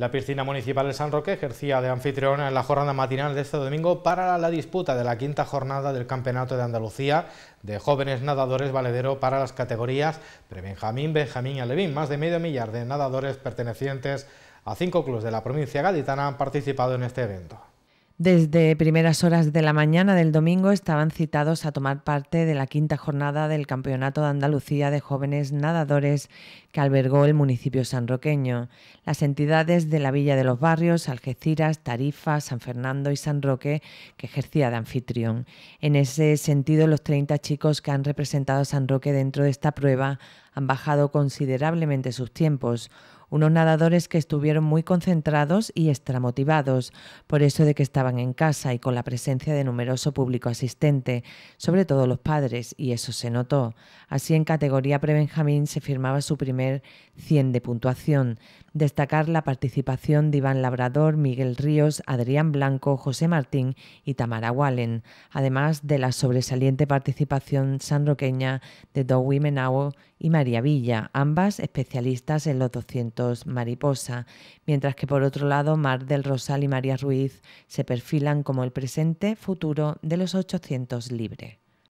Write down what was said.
La piscina municipal de San Roque ejercía de anfitriona en la jornada matinal de este domingo para la disputa de la quinta jornada del Campeonato de Andalucía de jóvenes nadadores valedero para las categorías prebenjamín, benjamín y alevín. Más de medio millar de nadadores pertenecientes a cinco clubes de la provincia gaditana han participado en este evento. Desde primeras horas de la mañana del domingo estaban citados a tomar parte de la quinta jornada del Campeonato de Andalucía de Jóvenes Nadadores que albergó el municipio sanroqueño. Las entidades de la Villa de los Barrios, Algeciras, Tarifa, San Fernando y San Roque, que ejercía de anfitrión. En ese sentido, los 30 chicos que han representado a San Roque dentro de esta prueba han bajado considerablemente sus tiempos unos nadadores que estuvieron muy concentrados y extramotivados, por eso de que estaban en casa y con la presencia de numeroso público asistente, sobre todo los padres, y eso se notó. Así en categoría prebenjamín se firmaba su primer 100 de puntuación, Destacar la participación de Iván Labrador, Miguel Ríos, Adrián Blanco, José Martín y Tamara Wallen, además de la sobresaliente participación sanroqueña de Women Menao y María Villa, ambas especialistas en los 200 mariposa, mientras que por otro lado Mar del Rosal y María Ruiz se perfilan como el presente futuro de los 800 libres.